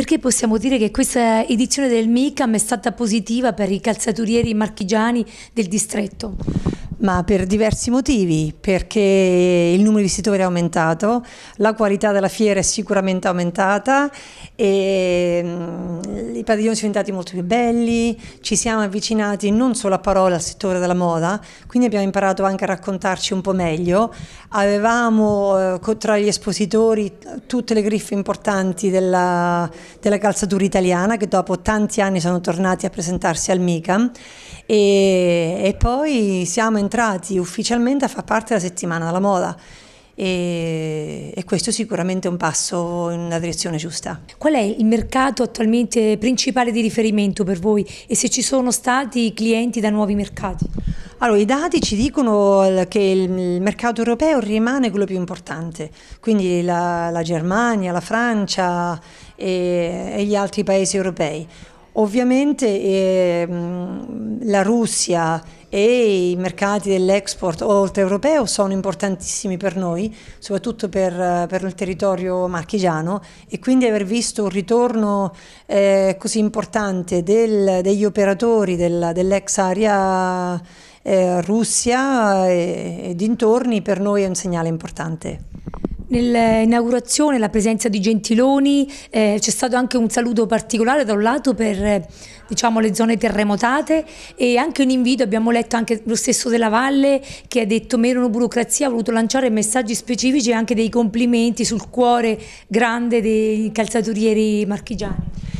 perché possiamo dire che questa edizione del MICAM è stata positiva per i calzaturieri marchigiani del distretto? Ma per diversi motivi, perché il numero di visitatori è aumentato, la qualità della fiera è sicuramente aumentata e mm, i padiglioni sono diventati molto più belli, ci siamo avvicinati non solo a parole al settore della moda, quindi abbiamo imparato anche a raccontarci un po' meglio. Avevamo eh, tra gli espositori tutte le griffe importanti della, della, calzatura italiana che dopo tanti anni sono tornati a presentarsi al MICAM e, e poi siamo entrati ufficialmente a far parte della settimana della moda. E questo è sicuramente un passo in una direzione giusta. Qual è il mercato attualmente principale di riferimento per voi e se ci sono stati clienti da nuovi mercati? Allora, i dati ci dicono eh, che il mercato europeo rimane quello più importante, quindi la, la Germania, la Francia e, e gli altri paesi europei. Ovviamente eh, la Russia e i mercati dell'export oltre-europeo sono importantissimi per noi, soprattutto per, per, il territorio marchigiano e quindi aver visto un ritorno eh, così importante del, degli operatori del, dell'ex area eh, Russia e, eh, e dintorni per noi è un segnale importante. Nell'inaugurazione, la presenza di Gentiloni, eh, c'è stato anche un saluto particolare da un lato per eh, diciamo, le zone terremotate e anche un invito, abbiamo letto anche lo stesso Della Valle che ha detto meno burocrazia, ha voluto lanciare messaggi specifici e anche dei complimenti sul cuore grande dei calzaturieri marchigiani.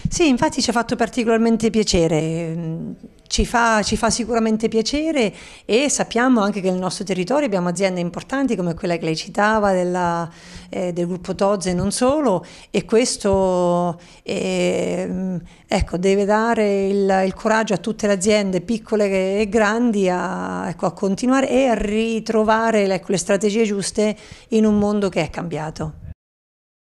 Sì, infatti ci ha fatto particolarmente piacere ehm, ci fa, ci fa, sicuramente piacere e sappiamo anche che nel nostro territorio abbiamo aziende importanti come quella che lei citava della, eh, del gruppo Tozze e non solo e questo eh, ecco, deve dare il, il, coraggio a tutte le aziende piccole e grandi a, ecco, a continuare e a ritrovare ecco, le strategie giuste in un mondo che è cambiato.